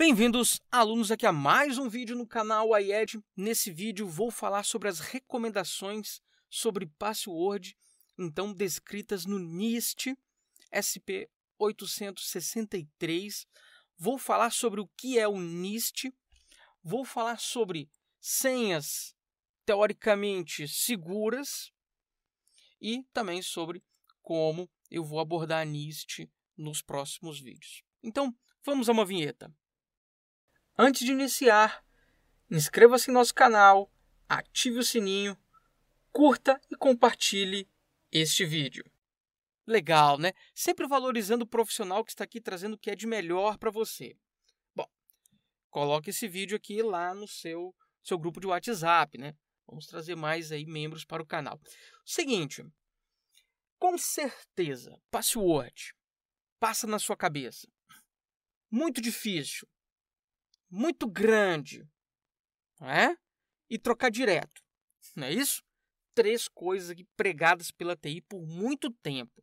Bem-vindos, alunos, aqui a mais um vídeo no canal IED. Nesse vídeo vou falar sobre as recomendações sobre password, então descritas no NIST SP863. Vou falar sobre o que é o NIST, vou falar sobre senhas teoricamente seguras e também sobre como eu vou abordar a NIST nos próximos vídeos. Então, vamos a uma vinheta. Antes de iniciar, inscreva-se em nosso canal, ative o sininho, curta e compartilhe este vídeo. Legal, né? Sempre valorizando o profissional que está aqui trazendo o que é de melhor para você. Bom, coloque esse vídeo aqui lá no seu, seu grupo de WhatsApp, né? Vamos trazer mais aí membros para o canal. Seguinte, com certeza, password passa na sua cabeça. Muito difícil muito grande, não é? E trocar direto, não é isso? Três coisas aqui pregadas pela TI por muito tempo.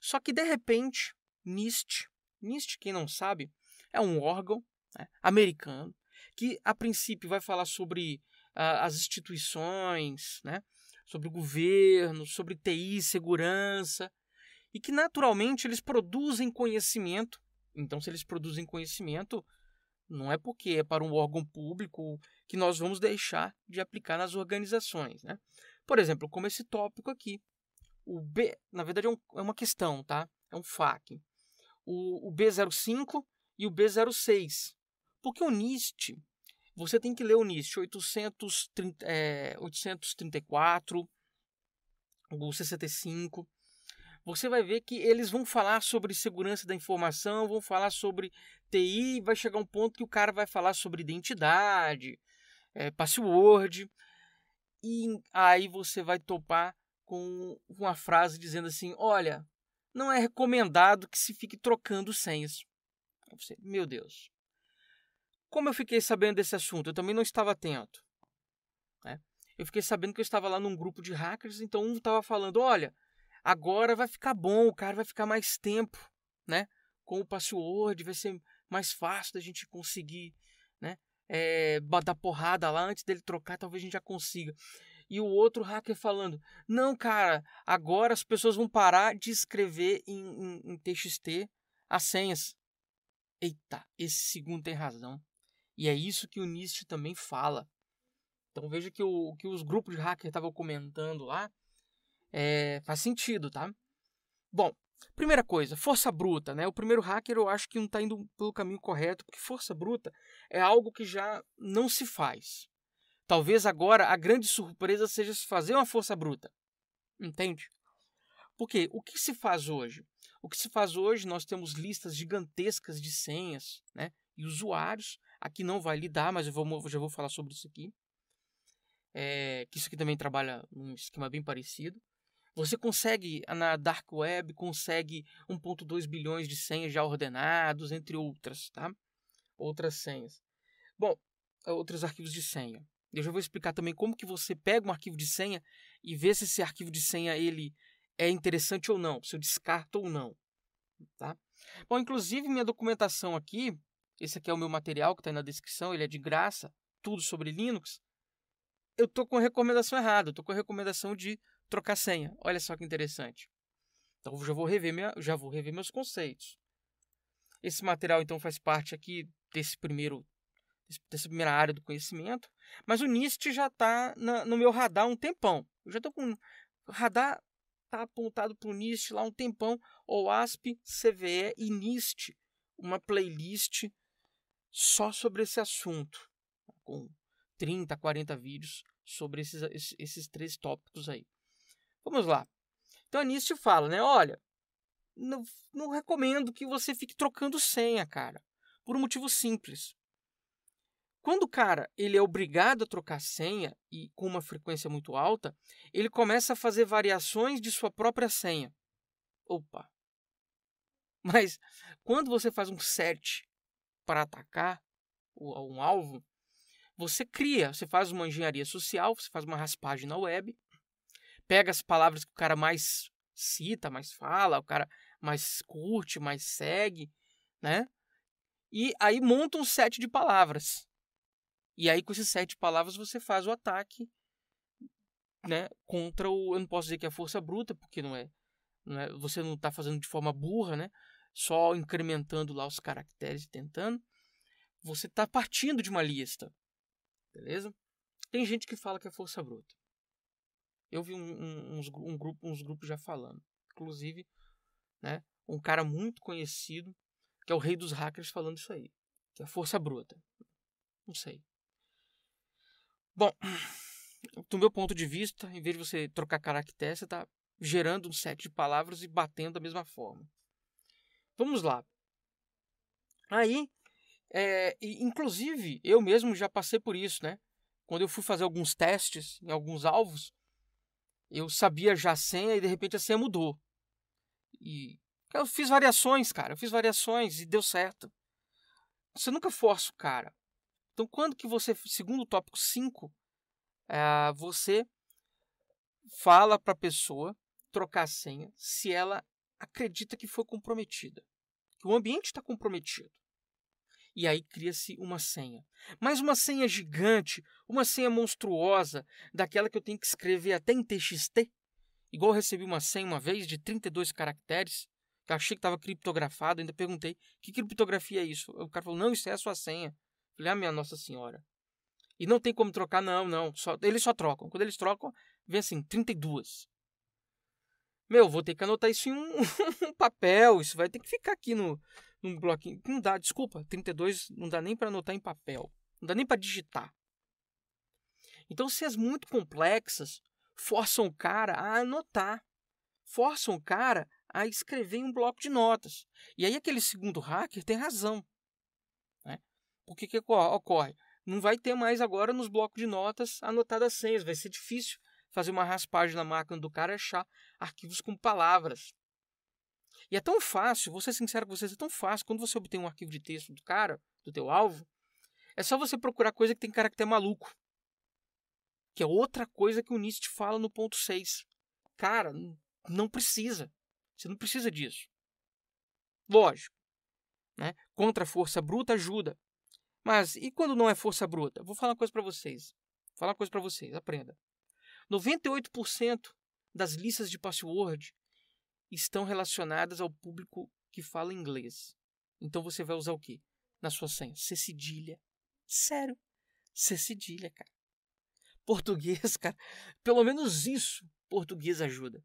Só que de repente, NIST, NIST, quem não sabe, é um órgão né, americano que a princípio vai falar sobre ah, as instituições, né? sobre o governo, sobre TI, segurança, e que naturalmente eles produzem conhecimento. Então, se eles produzem conhecimento, não é porque é para um órgão público que nós vamos deixar de aplicar nas organizações, né? Por exemplo, como esse tópico aqui. O B, na verdade, é, um, é uma questão, tá? É um FAQ. O, o B05 e o B06. Porque o NIST, você tem que ler o NIST 830, é, 834, o 65, você vai ver que eles vão falar sobre segurança da informação, vão falar sobre TI, vai chegar um ponto que o cara vai falar sobre identidade, é, password, e aí você vai topar com uma frase dizendo assim: olha, não é recomendado que se fique trocando senhas. Você, meu Deus. Como eu fiquei sabendo desse assunto? Eu também não estava atento. Né? Eu fiquei sabendo que eu estava lá num grupo de hackers, então um estava falando: olha, agora vai ficar bom, o cara vai ficar mais tempo, né? Com o password vai ser mais fácil da gente conseguir, né? É, eh, dar porrada lá antes dele trocar, talvez a gente já consiga. E o outro hacker falando: Não, cara, agora as pessoas vão parar de escrever em, em, em TXT as senhas. Eita, esse segundo tem razão. E é isso que o NIST também fala. Então veja que o que os grupos de hacker estavam comentando lá é, faz sentido, tá? Bom, primeira coisa, força bruta, né? O primeiro hacker eu acho que não está indo pelo caminho correto, porque força bruta é algo que já não se faz. Talvez agora a grande surpresa seja se fazer uma força bruta. Entende? Porque o que se faz hoje? O que se faz hoje, nós temos listas gigantescas de senhas né, e usuários. Aqui não vai lidar, mas eu vou, já vou falar sobre isso aqui. É, que isso aqui também trabalha num esquema bem parecido. Você consegue ah, na dark web, consegue 1.2 bilhões de senhas já ordenados, entre outras, tá? Outras senhas. Bom, ah, outros arquivos de senha. Eu já vou explicar também como que você pega um arquivo de senha e vê se esse arquivo de senha ele é interessante ou não, se eu descarto ou não, tá? Bom, inclusive minha documentação aqui, esse aqui é o meu material que está na descrição, ele é de graça, tudo sobre Linux. Eu tô com a recomendação errada, eu tô com a recomendação de trocar senha. Olha só que interessante. Então eu já vou rever minha, já vou rever meus conceitos. Esse material então faz parte aqui desse primeiro dessa primeira área do conhecimento, mas o NIST já está no meu radar há um tempão. Eu já estou com o radar está apontado para o NIST lá um tempão, OASP, CVE e NIST, uma playlist só sobre esse assunto, com 30, 40 vídeos sobre esses, esses três tópicos aí. Vamos lá. Então Anício fala, né? Olha, não, não recomendo que você fique trocando senha, cara. Por um motivo simples. Quando o cara ele é obrigado a trocar senha e com uma frequência muito alta, ele começa a fazer variações de sua própria senha. Opa! Mas quando você faz um set para atacar um alvo, você cria, você faz uma engenharia social, você faz uma raspagem na web pega as palavras que o cara mais cita, mais fala, o cara mais curte, mais segue, né? E aí monta um set de palavras. E aí com esse set de palavras você faz o ataque, né, contra o, eu não posso dizer que é força bruta, porque não é, não é você não está fazendo de forma burra, né? Só incrementando lá os caracteres e tentando. Você está partindo de uma lista. Beleza? Tem gente que fala que é força bruta. Eu vi um, um, uns, um grupo, uns grupos já falando. Inclusive, né, um cara muito conhecido, que é o rei dos hackers, falando isso aí. Que é força bruta. Não sei. Bom, do meu ponto de vista, em vez de você trocar caractere, você está gerando um set de palavras e batendo da mesma forma. Vamos lá. Aí, é, e, inclusive, eu mesmo já passei por isso, né? Quando eu fui fazer alguns testes em alguns alvos, eu sabia já a senha e de repente a senha mudou. E eu fiz variações, cara. Eu fiz variações e deu certo. Você nunca força o cara. Então, quando que você, segundo o tópico 5, é, eh, você fala para a pessoa trocar a senha se ela acredita que foi comprometida, que o ambiente está comprometido e aí cria-se uma senha. Mas uma senha gigante, uma senha monstruosa, daquela que eu tenho que escrever até em TXT. Igual eu recebi uma senha uma vez de 32 caracteres, que eu achei que estava criptografado, ainda perguntei: que criptografia é isso? O cara falou: não, isso é a sua senha. Eu falei: ah, minha Nossa Senhora. E não tem como trocar, não, não. Só, eles só trocam. Quando eles trocam, vem assim: 32. Meu, vou ter que anotar isso em um, um papel. Isso vai ter que ficar aqui no, num bloquinho. Não dá, desculpa, 32 não dá nem para anotar em papel, não dá nem para digitar. Então, se as muito complexas forçam o cara a anotar, forçam o cara a escrever em um bloco de notas. E aí, aquele segundo hacker tem razão. Né? que que ocorre? Não vai ter mais agora nos blocos de notas anotadas senhas, vai ser difícil fazer uma raspagem na máquina do cara e achar arquivos com palavras. E é tão fácil, vou ser sincero com vocês, é tão fácil quando você obtém um arquivo de texto do cara, do teu alvo, é só você procurar coisa que tem caráter maluco. Que é outra coisa que o Nietzsche fala no ponto 6. Cara, não precisa. Você não precisa disso. Lógico. Né? Contra a força bruta ajuda. Mas e quando não é força bruta? Vou falar uma coisa para vocês. Vou falar uma coisa para vocês, aprenda. 98% das listas de password estão relacionadas ao público que fala inglês. Então você vai usar o quê? Na sua senha, C cedilha. Sério, C cedilha, cara. Português, cara. Pelo menos isso português ajuda.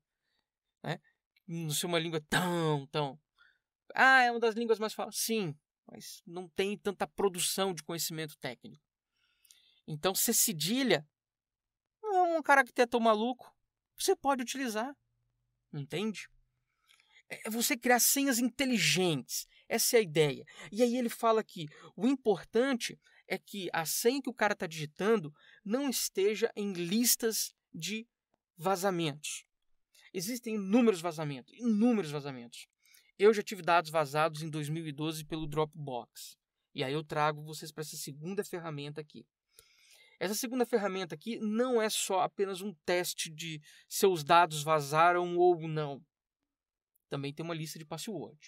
Né? Não ser uma língua tão, tão. Ah, é uma das línguas mais faladas. Sim, mas não tem tanta produção de conhecimento técnico. Então, C cedilha é um cara que caracteto maluco, você pode utilizar. Entende? É, é você criar senhas inteligentes. Essa é a ideia. E aí ele fala que o importante é que a senha que o cara está digitando não esteja em listas de vazamentos. Existem inúmeros vazamentos, inúmeros vazamentos. Eu já tive dados vazados em 2012 pelo Dropbox. E aí eu trago vocês para essa segunda ferramenta aqui. Essa segunda ferramenta aqui não é só apenas um teste de se os dados vazaram ou não também tem uma lista de password,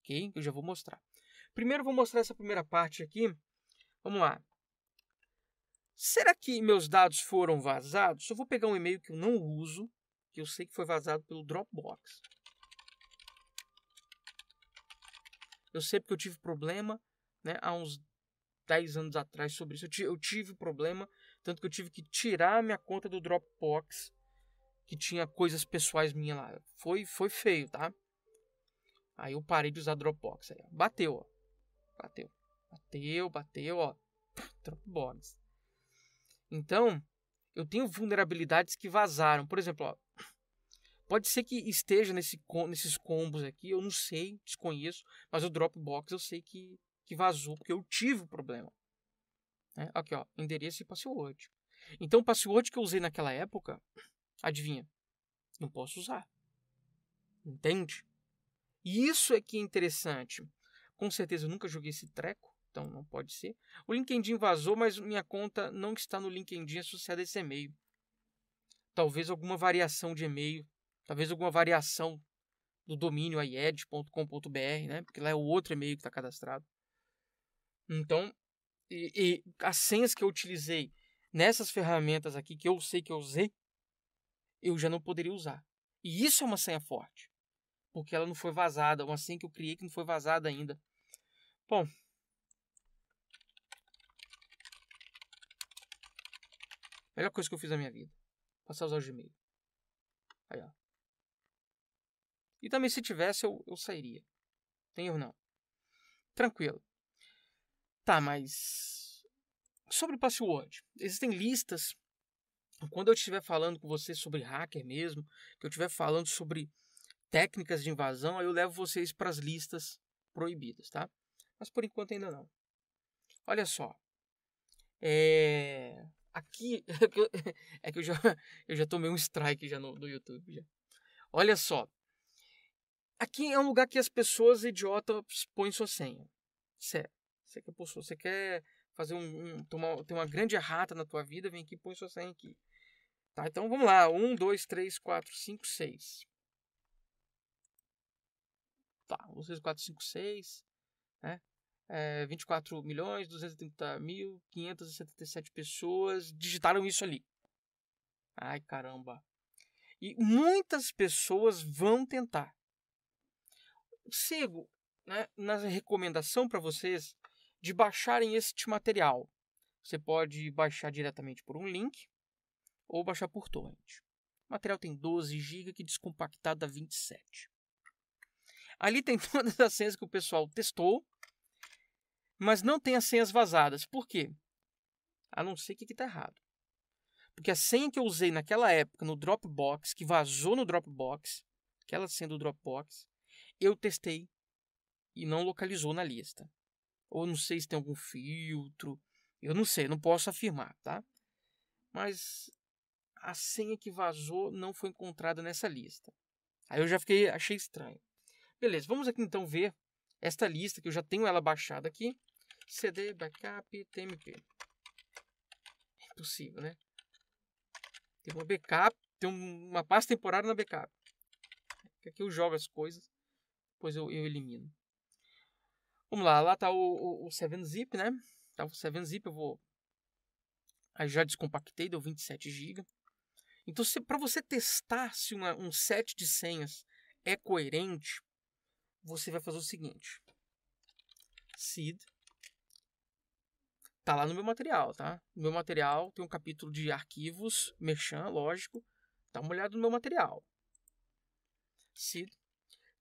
ok? Que eu já vou mostrar. Primeiro vou mostrar essa primeira parte aqui. Vamos lá. Será que meus dados foram vazados? Eu vou pegar um e-mail que eu não uso, que eu sei que foi vazado pelo Dropbox. Eu sei porque eu tive problema né, há uns 10 anos atrás sobre isso. Eu tive problema, tanto que eu tive que tirar minha conta do Dropbox que tinha coisas pessoais minhas lá. Foi, foi feio, tá? Aí eu parei de usar Dropbox. Aí, ó. Bateu, ó. Bateu. Bateu, bateu, ó. Dropbox. Então, eu tenho vulnerabilidades que vazaram. Por exemplo, ó. Pode ser que esteja nesse, nesses combos aqui, eu não sei, desconheço, mas o Dropbox eu sei que, que vazou, porque eu tive o problema. Né? aqui, ó, endereço e password. Então, o password que eu usei naquela época Adivinha? Não posso usar. Entende? E isso é que é interessante. Com certeza eu nunca joguei esse treco, então não pode ser. O LinkedIn vazou, mas minha conta não está no LinkedIn associada a esse e-mail. Talvez alguma variação de e-mail, talvez alguma variação do domínio aied.com.br, né? Porque lá é o outro e-mail que está cadastrado. Então, e, e as senhas que eu utilizei nessas ferramentas aqui, que eu sei que eu usei, eu já não poderia usar. E isso é uma senha forte, porque ela não foi vazada, uma senha que eu criei que não foi vazada ainda. Bom, melhor coisa que eu fiz na minha vida, passar a usar o Gmail. Aí, ó. E também se tivesse eu, eu sairia. Tem ou não. Tranquilo. Tá, mas sobre password, existem listas quando eu estiver falando com você sobre hacker mesmo, que eu estiver falando sobre técnicas de invasão, aí eu levo vocês para as listas proibidas, tá? Mas por enquanto ainda não. Olha só. Eh, é... Aqui é que eu já, eu já tomei um strike já no, no YouTube. Já. Olha só. Aqui é um lugar que as pessoas idiotas põem sua senha. Certo. Você quer, você quer fazer um, um tomar, ter uma grande errata na tua vida, vem aqui e põe sua senha aqui. Tá, então vamos lá. 1, 2, 3, 4, 5, 6. Tá, 1, 3, 4, 5, 6. Né? É, 24 milhões, 230 mil, 577 pessoas digitaram isso ali. Ai, caramba. E muitas pessoas vão tentar. Sigo né, na recomendação para vocês de baixarem este material. Você pode baixar diretamente por um link, ou baixar por torrent. O material tem 12 GB que descompactado dá 27. Ali tem todas as senhas que o pessoal testou, mas não tem as senhas vazadas. Por quê? A não ser que está errado. Porque a senha que eu usei naquela época no Dropbox, que vazou no Dropbox, aquela senha do Dropbox, eu testei e não localizou na lista. Ou não sei se tem algum filtro, eu não sei, não posso afirmar, tá? Mas a senha que vazou não foi encontrada nessa lista. Aí eu já fiquei, achei estranho. Beleza, vamos aqui então ver esta lista que eu já tenho ela baixada aqui. CD, backup, TMP. É impossível, né? Tem uma backup, tem uma pasta temporária na backup. Aqui eu jogo as coisas, depois eu, eu elimino. Vamos lá, lá está o, o, o 7-Zip, né? Tá o 7-Zip, eu vou... Aí já descompactei, deu 27 GB. Então, para você testar se uma, um set de senhas é coerente, você vai fazer o seguinte: seed tá lá no meu material, tá? No meu material tem um capítulo de arquivos, merchan, lógico. Dá uma olhada no meu material. Seed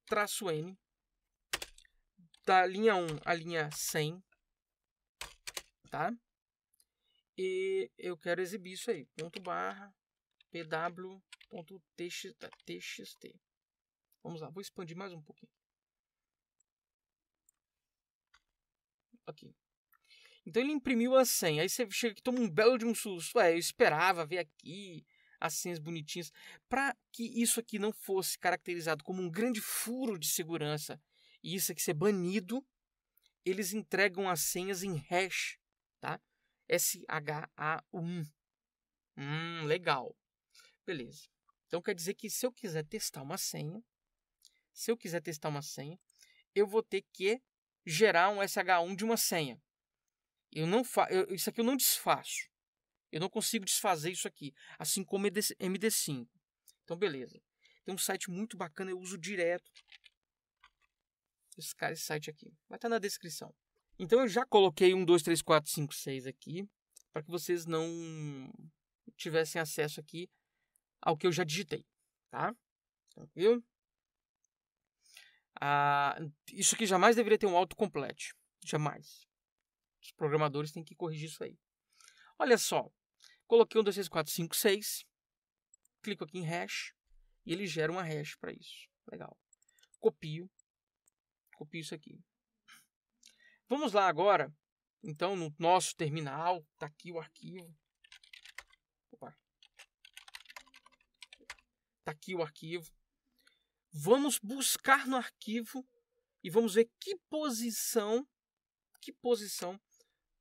traço n da linha 1 à linha 100, tá? E eu quero exibir isso aí, ponto barra pw.txt. Vamos lá, vou expandir mais um pouquinho. Aqui. Então ele imprimiu a senha. Aí você chega que toma um belo de um susto. Ué, eu esperava ver aqui as senhas bonitinhas. Para que isso aqui não fosse caracterizado como um grande furo de segurança e isso aqui ser banido, eles entregam as senhas em hash, tá? SHA1. Hum, legal. Beleza. Então quer dizer que se eu quiser testar uma senha, se eu quiser testar uma senha, eu vou ter que gerar um SH1 de uma senha. Eu não fa eu, isso aqui eu não desfaço. Eu não consigo desfazer isso aqui, assim como MD5. Então beleza. Tem um site muito bacana, eu uso direto. Esse cara, esse site aqui. Vai estar tá na descrição. Então eu já coloquei um, dois, três, quatro, cinco, seis aqui, para que vocês não tivessem acesso aqui ao que eu já digitei, tá? Tranquilo? Tá. Ah, isso aqui jamais deveria ter um autocomplete. Jamais. Os programadores têm que corrigir isso aí. Olha só. Coloquei um, dois, três, quatro, cinco, seis. Clico aqui em hash. E ele gera uma hash para isso. Legal. Copio. Copio isso aqui. Vamos lá agora. Então, no nosso terminal, está aqui o arquivo. Está aqui o arquivo. Vamos buscar no arquivo e vamos ver que posição, que posição,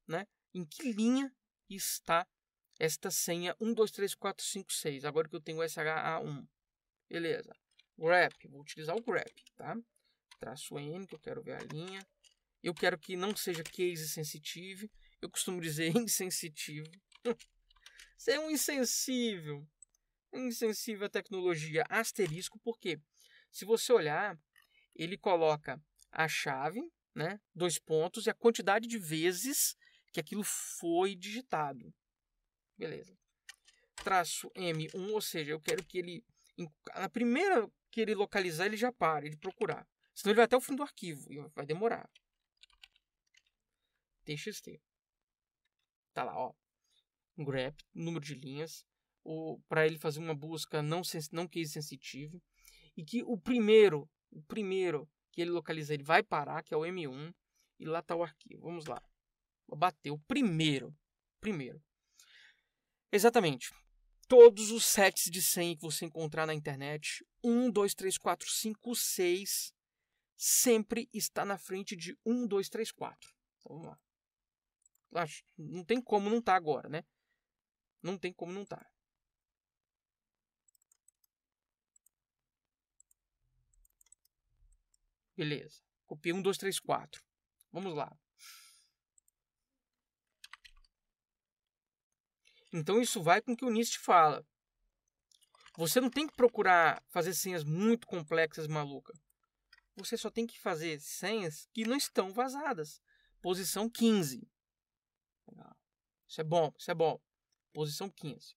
né, em que linha está esta senha 123456. Agora que eu tenho SHA1. Beleza. Grep, vou utilizar o grep, tá? Traço N, que eu quero ver a linha. Eu quero que não seja case sensitive. Eu costumo dizer insensitivo. Você é um insensível insensível à tecnologia, asterisco, porque se você olhar, ele coloca a chave, né, dois pontos, e a quantidade de vezes que aquilo foi digitado. Beleza. Traço M1, ou seja, eu quero que ele, na primeira que ele localizar, ele já pare de procurar. Senão ele vai até o fim do arquivo e vai demorar. TXT. Tá lá, ó. Grep, número de linhas, para ele fazer uma busca não, não case sensitiva e que o primeiro, o primeiro que ele localiza, ele vai parar, que é o M1, e lá está o arquivo. Vamos lá. Bateu. Primeiro. Primeiro. Exatamente. Todos os sets de senha que você encontrar na internet, 1, 2, 3, 4, 5, 6, sempre está na frente de 1, 2, 3, 4. Então, vamos lá. Não tem como não estar tá agora, né? Não tem como não estar. Tá. Beleza. Copia um, dois, três, quatro. Vamos lá. Então isso vai com o que o NIST fala. Você não tem que procurar fazer senhas muito complexas, maluca. Você só tem que fazer senhas que não estão vazadas. Posição 15. Isso é bom, isso é bom. Posição 15.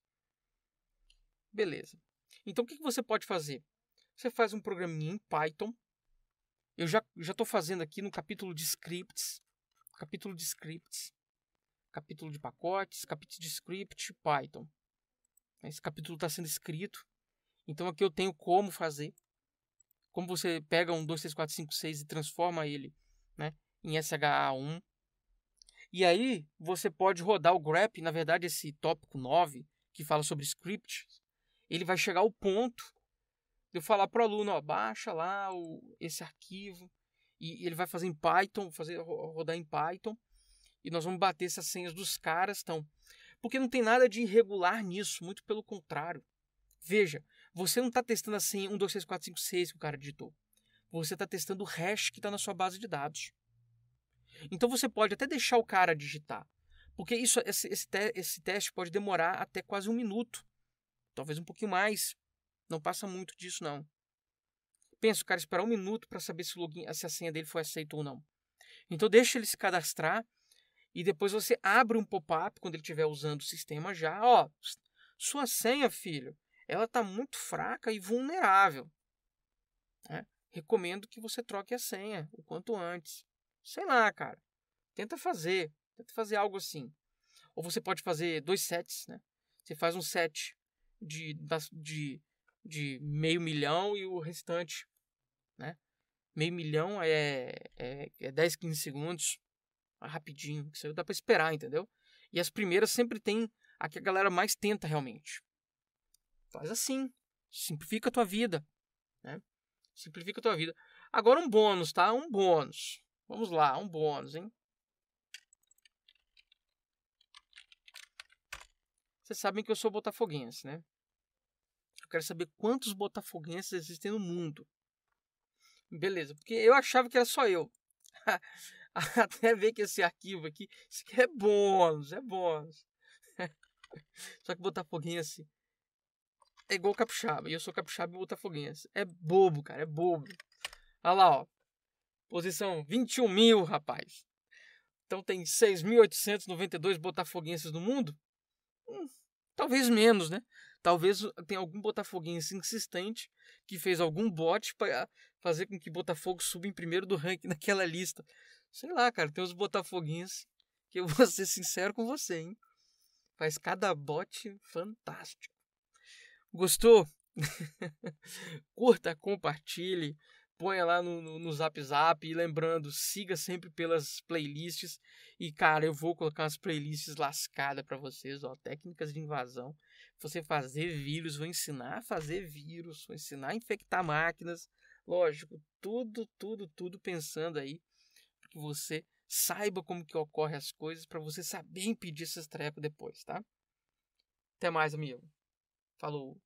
Beleza. Então o que você pode fazer? Você faz um programinha em Python eu já já tô fazendo aqui no capítulo de scripts, capítulo de scripts, capítulo de pacotes, capítulo de script Python. Esse capítulo está sendo escrito. Então aqui eu tenho como fazer. Como você pega um 2, 3, 4, 5, 6 e transforma ele né, em SHA1. E aí você pode rodar o grep, na verdade esse tópico 9 que fala sobre scripts, ele vai chegar ao ponto eu falar para o aluno, ó, baixa lá o, esse arquivo, e, e ele vai fazer em Python, fazer rodar em Python, e nós vamos bater essas senhas dos caras, então. Porque não tem nada de irregular nisso, muito pelo contrário. Veja, você não está testando a senha 1, 2, 3, 4, 5, 6 que o cara digitou. Você está testando o hash que está na sua base de dados. Então você pode até deixar o cara digitar, porque isso, esse, esse, te, esse teste pode demorar até quase um minuto, talvez um pouquinho mais. Não passa muito disso, não. Pensa, o cara esperar um minuto para saber se, o login, se a senha dele foi aceita ou não. Então, deixa ele se cadastrar e depois você abre um pop-up quando ele estiver usando o sistema já. Ó, sua senha, filho, ela está muito fraca e vulnerável. Né? Recomendo que você troque a senha o quanto antes. Sei lá, cara. Tenta fazer. Tenta fazer algo assim. Ou você pode fazer dois sets, né? Você faz um set de, de de meio milhão e o restante, né? Meio milhão é, é, é 10, 15 segundos, é rapidinho, isso isso dá para esperar, entendeu? E as primeiras sempre tem a que a galera mais tenta realmente. Faz assim, simplifica a tua vida, né? Simplifica a tua vida. Agora um bônus, tá? Um bônus. Vamos lá, um bônus, hein? Vocês sabem que eu sou botafoguense, né? quero saber quantos botafoguenses existem no mundo. Beleza, porque eu achava que era só eu. Até ver que esse arquivo aqui, isso aqui é bônus, é bônus. Só que botafoguense é igual capixaba, e eu sou capixaba e botafoguense. É bobo, cara, é bobo. Olha lá, ó. Posição 21 mil, rapaz. Então tem 6.892 botafoguenses no mundo? Hum, Talvez menos, né? Talvez tenha algum botafoguense insistente que fez algum bot para fazer com que Botafogo suba em primeiro do ranking naquela lista. Sei lá, cara, tem uns botafoguinhos que eu vou ser sincero com você, hein? Faz cada bot fantástico. Gostou? Curta, compartilhe, ponha lá no, no, no Zap Zap. E lembrando, siga sempre pelas playlists. E, cara, eu vou colocar umas playlists lascadas para vocês, ó. Técnicas de invasão. Você fazer vírus, vou ensinar a fazer vírus, vou ensinar a infectar máquinas. Lógico, tudo, tudo, tudo pensando aí que você saiba como que ocorre as coisas para você saber impedir essas trepas depois, tá? Até mais, amigo. Falou.